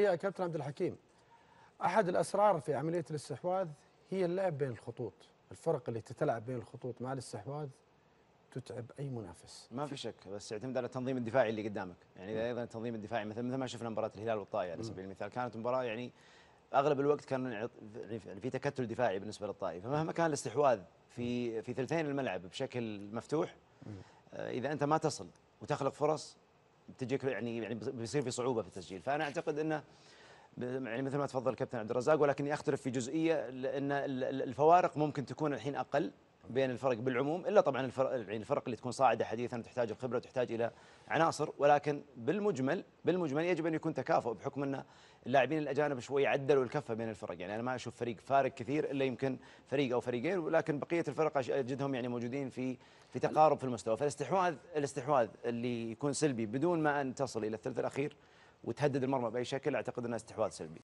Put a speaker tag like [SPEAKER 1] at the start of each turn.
[SPEAKER 1] يا كابتن عبد الحكيم احد الاسرار في عمليه الاستحواذ هي اللعب بين الخطوط الفرق اللي تتلعب بين الخطوط مع الاستحواذ تتعب اي منافس
[SPEAKER 2] ما في شك بس يعتمد على التنظيم الدفاعي اللي قدامك يعني اذا نعم. ايضا التنظيم الدفاعي مثل مثل ما شفنا مباراه الهلال والطائي على نعم. سبيل المثال كانت مباراه يعني اغلب الوقت كان يعني في تكتل دفاعي بالنسبه للطائي فمهما كان الاستحواذ في نعم. في ثلثين الملعب بشكل مفتوح آه، اذا انت ما تصل وتخلق فرص تجيك يعني يعني بيصير في صعوبه في التسجيل فانا اعتقد انه يعني مثل ما تفضل الكابتن عبد الرزاق ولكني اختلف في جزئيه لان الفوارق ممكن تكون الحين اقل بين الفرق بالعموم الا طبعا يعني الفرق اللي تكون صاعده حديثا وتحتاج الخبره وتحتاج الى عناصر ولكن بالمجمل بالمجمل يجب ان يكون تكافؤ بحكم ان اللاعبين الاجانب شوي عدلوا الكفه بين الفرق يعني انا ما اشوف فريق فارق كثير الا يمكن فريق او فريقين ولكن بقيه الفرق اجدهم يعني موجودين في في تقارب في المستوى فالاستحواذ الاستحواذ اللي يكون سلبي بدون ما ان تصل الى الثلث الاخير وتهدد المرمى باي شكل اعتقد انه استحواذ سلبي